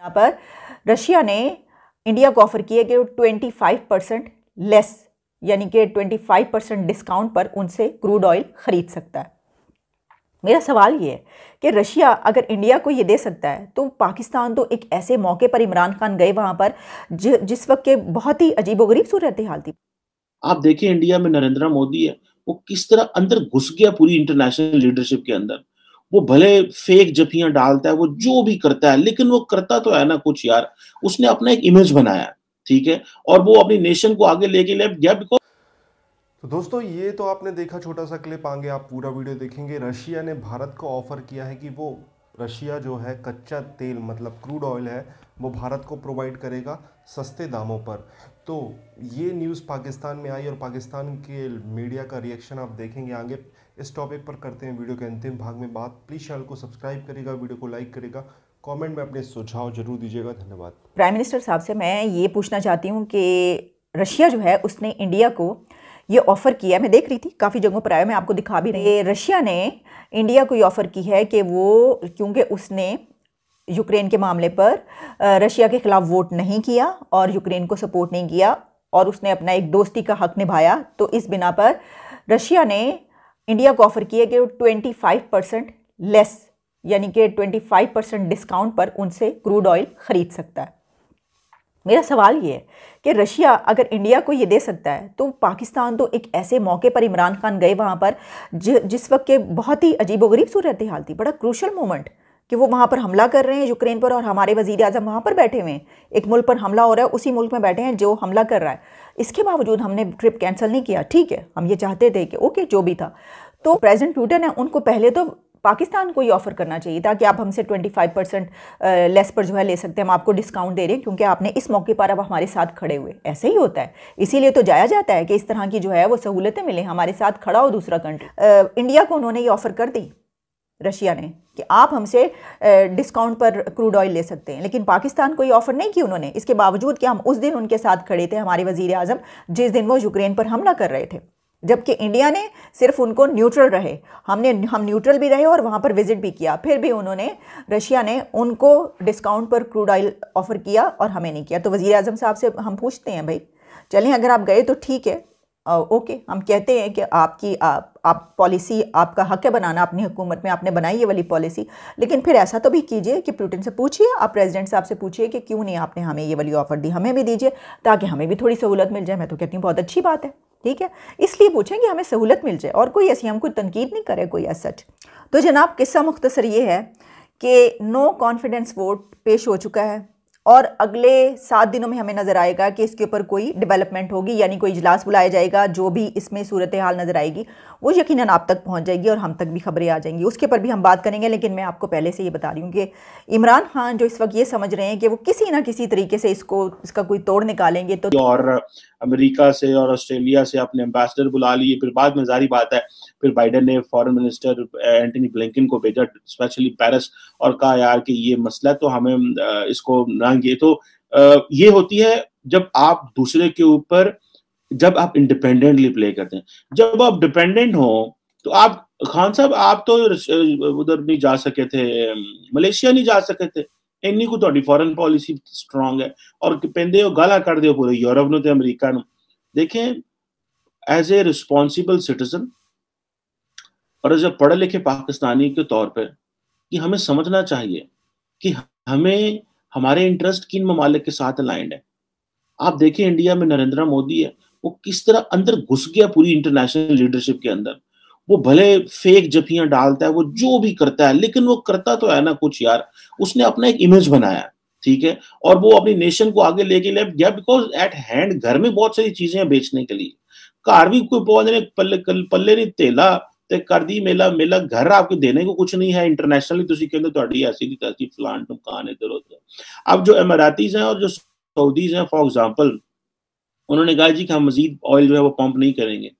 यहाँ पर रशिया ने इंडिया को ऑफ़र किया कि वो ट्वेंटी फाइव परसेंट लेस यानी कि ट्वेंटी फाइव परसेंट डिस्काउंट पर उनसे क्रूड ऑयल ख़रीद सकता है मेरा सवाल ये है कि रशिया अगर इंडिया को ये दे सकता है तो पाकिस्तान तो एक ऐसे मौके पर इमरान खान गए वहाँ पर ज, जिस वक्त के बहुत ही अजीब वरीब सूरत हाल थी आप देखिए इंडिया में नरेंद्र मोदी है वो किस तरह अंदर घुस गया पूरी इंटरनेशनल लीडरशिप के अंदर वो भले फेक जफियां डालता है वो जो भी करता है लेकिन वो करता तो है ना कुछ यार उसने अपना एक इमेज बनाया ठीक है और वो अपनी नेशन को आगे लेके ले गया बिकॉज तो दोस्तों ये तो आपने देखा छोटा सा क्लिप आगे आप पूरा वीडियो देखेंगे रशिया ने भारत को ऑफर किया है कि वो रशिया जो है कच्चा तेल मतलब क्रूड ऑयल है वो भारत को प्रोवाइड करेगा सस्ते दामों पर तो ये न्यूज़ पाकिस्तान में आई और पाकिस्तान के मीडिया का रिएक्शन आप देखेंगे आगे इस टॉपिक पर करते हैं वीडियो के अंतिम भाग में बात प्लीज़ चैनल को सब्सक्राइब करेगा वीडियो को लाइक करेगा कमेंट में अपने सुझाव जरूर दीजिएगा धन्यवाद प्राइम मिनिस्टर साहब से मैं ये पूछना चाहती हूँ कि रशिया जो है उसने इंडिया को ये ऑफ़र किया है मैं देख रही थी काफ़ी जगहों पर आया मैं आपको दिखा भी रही रशिया ने इंडिया को ये ऑफ़र की है कि वो क्योंकि उसने यूक्रेन के मामले पर रशिया के ख़िलाफ़ वोट नहीं किया और यूक्रेन को सपोर्ट नहीं किया और उसने अपना एक दोस्ती का हक निभाया तो इस बिना पर रशिया ने इंडिया को ऑफर किया गया ट्वेंटी फाइव परसेंट लेस यानी कि ट्वेंटी फाइव परसेंट डिस्काउंट पर उनसे क्रूड ऑयल खरीद सकता है मेरा सवाल ये है कि रशिया अगर इंडिया को ये दे सकता है तो पाकिस्तान तो एक ऐसे मौके पर इमरान खान गए वहाँ पर जिस वक्त के बहुत ही अजीबोगरीब सूरत हाल थी बड़ा क्रूशल मोमेंट कि वो वहाँ पर हमला कर रहे हैं यूक्रेन पर और हमारे वजीर अजम वहाँ पर बैठे हुए हैं एक मुल्क पर हमला हो रहा है उसी मुल्क में बैठे हैं जो हमला कर रहा है इसके बावजूद हमने ट्रिप कैंसिल नहीं किया ठीक है हम ये चाहते थे कि ओके जो भी था तो प्रेजेंट प्यूटन है उनको पहले तो पाकिस्तान को ही ऑफ़र करना चाहिए ताकि आप हमसे 25 परसेंट लेस पर जो है ले सकते हैं हम आपको डिस्काउंट दे रहे हैं क्योंकि आपने इस मौके पर अब हमारे साथ खड़े हुए ऐसे ही होता है इसीलिए तो जाया जाता है कि इस तरह की जो है वो सहूलतें मिलें हमारे साथ खड़ा हो दूसरा कंट्री इंडिया को उन्होंने ये ऑफ़र कर दी रशिया ने कि आप हमसे डिस्काउंट पर क्रूड ऑयल ले सकते हैं लेकिन पाकिस्तान कोई ऑफ़र नहीं की उन्होंने इसके बावजूद कि हम उस दिन उनके साथ खड़े थे हमारे वजीर अजम जिस दिन वो यूक्रेन पर हमला कर रहे थे जबकि इंडिया ने सिर्फ उनको न्यूट्रल रहे हमने हम न्यूट्रल भी रहे और वहाँ पर विज़िट भी किया फिर भी उन्होंने रशिया ने उनको डिस्काउंट पर क्रूड ऑयल ऑफ़र किया और हमें नहीं किया तो वज़ी अजम साहब से हम पूछते हैं भाई चलें अगर आप गए तो ठीक है ओके हम कहते हैं कि आपकी आप, आप पॉलिसी आपका हक है बनाना अपनी हुकूमत में आपने बनाई ये वाली पॉलिसी लेकिन फिर ऐसा तो भी कीजिए कि प्यूटिन से पूछिए आप प्रेसिडेंट साहब से पूछिए कि क्यों नहीं आपने हमें ये वाली ऑफ़र दी हमें भी दीजिए ताकि हमें भी थोड़ी सहूलत मिल जाए मैं तो कहती हूँ बहुत अच्छी बात है ठीक है इसलिए पूछें कि हमें सहूलत मिल जाए और कोई ऐसी हम कोई तनकीद नहीं करे कोई सच तो जनाब किस्सा मुख्तसर ये है कि नो कॉन्फिडेंस वोट पेश हो चुका है और अगले सात दिनों में हमें नज़र आएगा कि इसके ऊपर कोई डेवलपमेंट होगी यानी कोई इजलास बुलाया जाएगा जो भी इसमें सूरत हाल नज़र आएगी वो यकीनन आप तक पहुँच जाएगी और हम तक भी खबरें आ जाएंगी उसके ऊपर भी हम बात करेंगे लेकिन मैं आपको पहले से ये बता रही हूँ कि इमरान खान जो इस वक्त ये समझ रहे हैं कि वो किसी ना किसी तरीके से इसको इसका कोई तोड़ निकालेंगे तो और अमेरिका से और ऑस्ट्रेलिया से अपने एम्बेसडर बुला लिए फिर बाद में जारी बात है फिर बाइडन ने फॉरेन मिनिस्टर एंटनी ब्लिंकिन को भेजा स्पेशली पेरिस और कहा यार कि ये मसला तो हमें uh, इसको ना ये तो uh, ये होती है जब आप दूसरे के ऊपर जब आप इंडिपेंडेंटली प्ले करते हैं जब आप डिपेंडेंट हो तो आप खान साहब आप तो उधर नहीं जा सके थे मलेशिया नहीं जा सके थे ਇੰਨੀ को थोड़ी ਫੋਰਨ पॉलिसी ਸਟਰੋਂਗ है और पेंदे हो गाला कर दो पूरे यूरोप ਨੂੰ ਤੇ ਅਮਰੀਕਾ ਨੂੰ ਦੇਖੇ ਐਜ਼ ਅ और एज ए पढ़े लिखे पाकिस्तानी के तौर पर कि हमें समझना चाहिए कि हमें हमारे इंटरेस्ट किन ममालिक के साथ अलाइंड है आप देखिए इंडिया में नरेंद्र मोदी है वो किस तरह अंदर घुस गया पूरी इंटरनेशनल लीडरशिप के अंदर वो भले फेक जफियां डालता है वो जो भी करता है लेकिन वो करता तो है ना कुछ यार उसने अपना एक इमेज बनाया ठीक है और वो अपनी नेशन को आगे लेके ले गया बिकॉज एट हैंड घर में बहुत सारी चीजें हैं बेचने के लिए कार भी कोई पौधे पल्ले पल्ले ने तेला ते कर दी मेला मेला घर आपके देने को कुछ नहीं है इंटरनेशनली तो ਕਹਿੰਦੇ ਤੁਹਾਡੀ ਐਸੀ ਦੀ ਤਸੀ ਫਲਾਂਟ ਮਕਾਨ ਇਧਰ ਉਧਰ ਅਬ ਜੋ सऊदीज हैं फॉर एग्जाम्पल उन्होंने कहा जी कि हम मजीद ऑयल जो है वो पंप नहीं करेंगे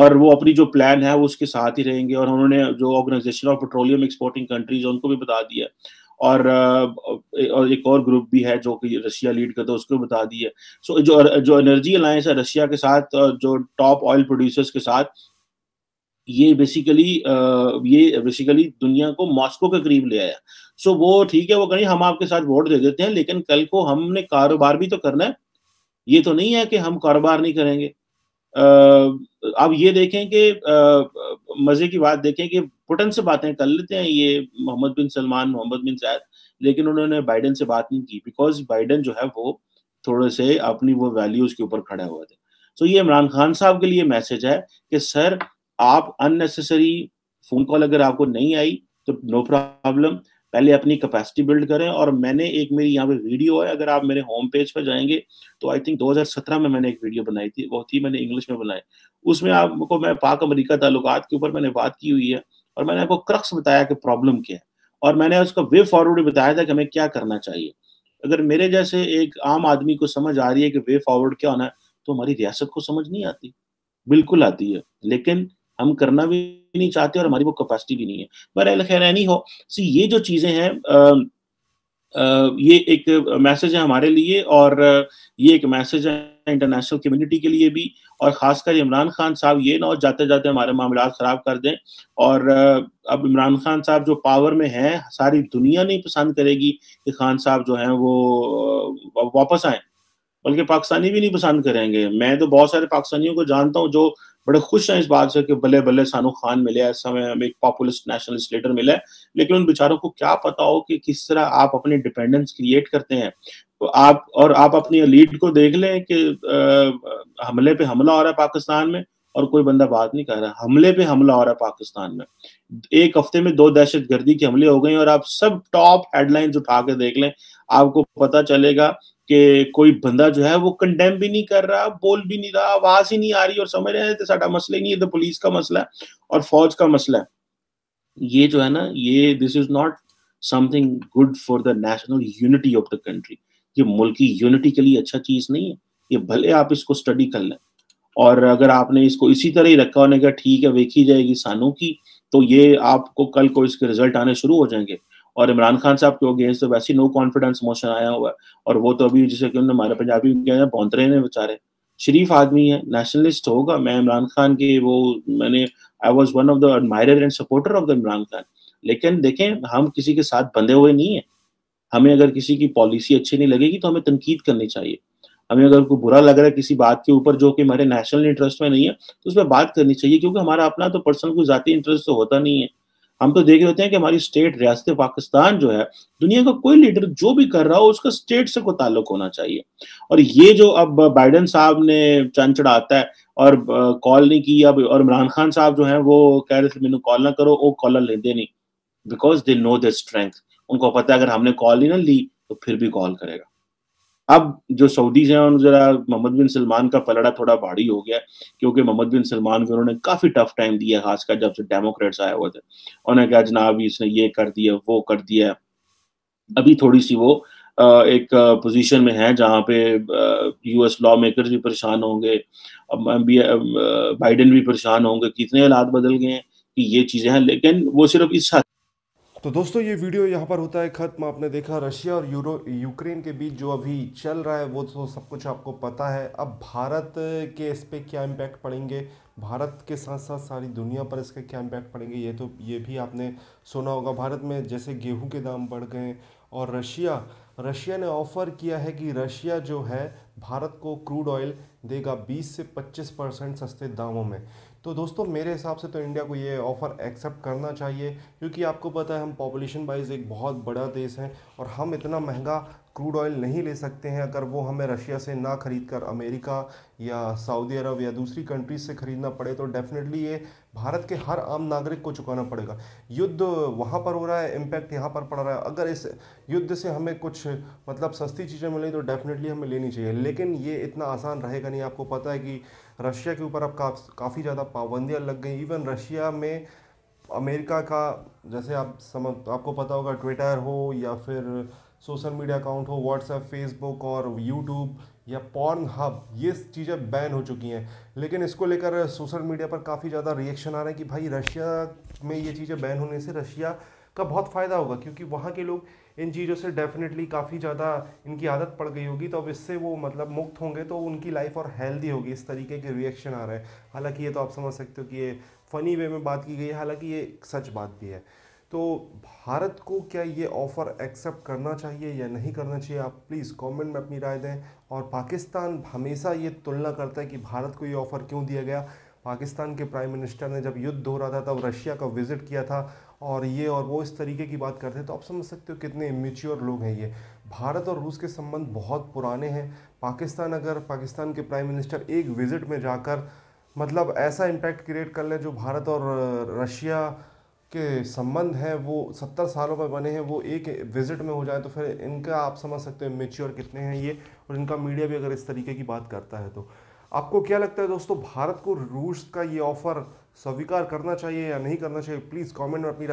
और वो अपनी जो प्लान है वो उसके साथ ही रहेंगे और उन्होंने जो organisation of petroleum exporting countries उनको भी बता दिया और और एक और ग्रुप भी है जो कि रशिया लीड करता है उसको बता दिया है सो so, जो जो एनर्जी अलायंस है रशिया के साथ जो टॉप ऑयल प्रोड्यूसर्स के साथ ये बेसिकली ये बेसिकली दुनिया को मॉस्को के करीब ले आया सो so, वो ठीक है वो कहीं हम आपके साथ वोट दे देते हैं लेकिन कल को हमने कारोबार भी तो करना है ये तो नहीं है कि हम कारोबार नहीं करेंगे अब ये देखें कि मज़े की बात देखें कि पुटन से बातें कर लेते हैं ये मोहम्मद बिन सलमान मोहम्मद बिन जायद लेकिन उन्होंने बाइडन से बात नहीं की बिकॉज बाइडन जो है वो थोड़े से अपनी वो वैल्यूज के ऊपर खड़े हुए थे तो ये इमरान खान साहब के लिए मैसेज है कि सर आप अननेसेसरी फोन कॉल अगर आपको नहीं आई तो नो प्रॉब्लम पहले अपनी कैपेसिटी बिल्ड करें और मैंने एक मेरी यहाँ पे वीडियो है अगर आप मेरे होम पेज पर जाएंगे तो आई थिंक 2017 में मैंने एक वीडियो बनाई थी वो थी मैंने इंग्लिश में बनाई उसमें आपको मैं पाक अमेरिका ताल्लुकात के ऊपर मैंने बात की हुई है और मैंने आपको क्रक्स बताया कि प्रॉब्लम क्या है और मैंने उसका वे फॉरवर्ड बताया था कि हमें क्या करना चाहिए अगर मेरे जैसे एक आम आदमी को समझ आ रही है कि वे फॉरवर्ड क्या होना है तो हमारी रियासत को समझ नहीं आती बिल्कुल आती है लेकिन हम करना भी नहीं चाहते और हमारी वो कैपेसिटी भी नहीं है पर खैर नहीं हो सी ये जो चीज़ें हैं ये एक मैसेज है हमारे लिए और ये एक मैसेज है इंटरनेशनल कम्युनिटी के लिए भी और खासकर इमरान खान साहब ये ना जाते जाते हमारे मामला ख़राब कर दें और अब इमरान खान साहब जो पावर में हैं सारी दुनिया नहीं पसंद करेगी कि खान साहब जो हैं वो वापस आए बल्कि पाकिस्तानी भी नहीं पसंद करेंगे मैं तो बहुत सारे पाकिस्तानियों को जानता हूँ जो बड़े खुश हैं इस बात से कि भले भले सानू खान मिले इस समय हमें एक पॉपुलिस्ट नेशनलिस्ट लीडर मिले लेकिन उन बेचारों को क्या पता हो कि किस तरह आप अपनी डिपेंडेंस क्रिएट करते हैं तो आप और आप अपनी लीड को देख लें कि हमले पे हमला हो रहा है पाकिस्तान में और कोई बंदा बात नहीं कर रहा हमले पे हमला हो रहा है पाकिस्तान में एक हफ्ते में दो दहशत गर्दी के हमले हो गए और आप सब टॉप हेडलाइंस उठा के देख लें आपको पता चलेगा कि कोई बंदा जो है वो कंडेम भी नहीं कर रहा बोल भी नहीं रहा आवाज ही नहीं आ रही और समझ रहे हैं सा मसला ही नहीं है तो पुलिस का मसला है और फौज का मसला है ये जो है ना ये this is not something good for the national unity of the country ये मुल्क की यूनिटी के लिए अच्छा चीज नहीं है ये भले आप इसको स्टडी कर लें और अगर आपने इसको इसी तरह ही रखा होने का ठीक है देखी जाएगी सानू की तो ये आपको कल को इसके रिजल्ट आने शुरू हो जाएंगे और इमरान खान साहब के अगेंस्ट तो वैसे नो कॉन्फिडेंस मोशन आया हुआ है और वो तो अभी जैसे कि हमारे पंजाबी में रहे हैं बेचारे शरीफ आदमी है नेशनलिस्ट होगा मैं इमरान खान के वो मैंने I was one of the admire and supporter of the Imran Khan लेकिन देखें हम किसी के साथ बंधे हुए नहीं है हमें अगर किसी की पॉलिसी अच्छी नहीं लगेगी तो हमें तनकीद करनी चाहिए हमें अगर को बुरा लग रहा है किसी बात के ऊपर जो कि हमारे नेशनल इंटरेस्ट में नहीं है तो उस पर बात करनी चाहिए क्योंकि हमारा अपना तो पर्सनल कोई ज़ाती इंटरेस्ट तो होता नहीं है हम तो देख रहे होते हैं कि हमारी स्टेट रियासत पाकिस्तान जो है दुनिया का कोई लीडर जो भी कर रहा हो उसका स्टेट से कोई ताल्लुक होना चाहिए और ये जो अब बाइडन साहब ने चंद चढ़ाता है और कॉल नहीं की अब और इमरान खान साहब जो है वो कह रहे थे मैंने कॉल ना करो वो कॉलर लेते नहीं because they know the strength उनको पता है अगर हमने कॉल ही ना ली तो फिर भी कॉल करेगा अब जो सऊदीज हैं जरा मोहम्मद बिन सलमान का पलड़ा थोड़ा भारी हो गया क्योंकि मोहम्मद बिन सलमान को उन्होंने काफ़ी टफ टाइम दिया खासकर जब से डेमोक्रेट्स आए हुए थे उन्होंने कहा जनाब इसने ये कर दिया वो कर दिया अभी थोड़ी सी वो एक पोजीशन में है जहाँ पे यूएस लॉ मेकर भी परेशान होंगे बाइडन भी परेशान होंगे कितने हालात बदल गए हैं कि ये चीज़ें हैं लेकिन वो सिर्फ इस हाथ तो दोस्तों ये वीडियो यहाँ पर होता है ख़त्म आपने देखा रशिया और यूरो यूक्रेन के बीच जो अभी चल रहा है वो तो सब कुछ आपको पता है अब भारत के इस पर क्या इम्पैक्ट पड़ेंगे भारत के साथ साथ सारी दुनिया पर इसके क्या इम्पैक्ट पड़ेंगे ये तो ये भी आपने सुना होगा भारत में जैसे गेहूं के दाम बढ़ गए और रशिया रशिया ने ऑफ़र किया है कि रशिया जो है भारत को क्रूड ऑयल देगा 20 से 25 परसेंट सस्ते दामों में तो दोस्तों मेरे हिसाब से तो इंडिया को ये ऑफ़र एक्सेप्ट करना चाहिए क्योंकि आपको पता है हम पॉपुलेशन वाइज एक बहुत बड़ा देश है और हम इतना महंगा क्रूड ऑयल नहीं ले सकते हैं अगर वो हमें रशिया से ना ख़रीद कर अमेरिका या सऊदी अरब या दूसरी कंट्रीज से ख़रीदना पड़े तो डेफिनेटली ये भारत के हर आम नागरिक को चुकाना पड़ेगा युद्ध वहाँ पर हो रहा है इम्पैक्ट यहाँ पर पड़ रहा है अगर इस युद्ध से हमें कुछ मतलब सस्ती चीज़ें मिलें तो डेफिनेटली हमें लेनी चाहिए लेकिन ये इतना आसान रहेगा नहीं आपको पता है कि रशिया के ऊपर अब काफ़ी ज़्यादा पाबंदियाँ लग गई इवन रशिया में अमेरिका का जैसे आप समझ आपको पता होगा ट्विटर हो या फिर सोशल मीडिया अकाउंट हो व्हाट्सएप फेसबुक और यूट्यूब या पॉर्न हब ये चीज़ें बैन हो चुकी हैं लेकिन इसको लेकर सोशल मीडिया पर काफ़ी ज़्यादा रिएक्शन आ रहा है कि भाई रशिया में ये चीज़ें बैन होने से रशिया का बहुत फ़ायदा होगा क्योंकि वहाँ के लोग इन चीज़ों से डेफिनेटली काफ़ी ज़्यादा इनकी आदत पड़ गई होगी तो अब इससे वो मतलब मुक्त होंगे तो उनकी लाइफ और हेल्दी होगी इस तरीके के रिएक्शन आ रहे हैं हालांकि ये तो आप समझ सकते हो कि ये फ़नी वे में बात की गई है हालांकि ये सच बात भी है तो भारत को क्या ये ऑफ़र एक्सेप्ट करना चाहिए या नहीं करना चाहिए आप प्लीज़ कमेंट में अपनी राय दें और पाकिस्तान हमेशा ये तुलना करता है कि भारत को ये ऑफ़र क्यों दिया गया पाकिस्तान के प्राइम मिनिस्टर ने जब युद्ध हो रहा था तब रशिया का विज़िट किया था और ये और वो इस तरीके की बात करते हैं तो आप समझ सकते हो कितने मिच्योर लोग हैं ये भारत और रूस के संबंध बहुत पुराने हैं पाकिस्तान अगर पाकिस्तान के प्राइम मिनिस्टर एक विज़िट में जाकर मतलब ऐसा इम्पैक्ट क्रिएट कर लें जो भारत और रशिया के संबंध हैं वो सत्तर सालों में बने हैं वो एक विजिट में हो जाए तो फिर इनका आप समझ सकते हैं मेच्योर कितने हैं ये और इनका मीडिया भी अगर इस तरीके की बात करता है तो आपको क्या लगता है दोस्तों भारत को रूस का ये ऑफ़र स्वीकार करना चाहिए या नहीं करना चाहिए प्लीज़ कमेंट में अपनी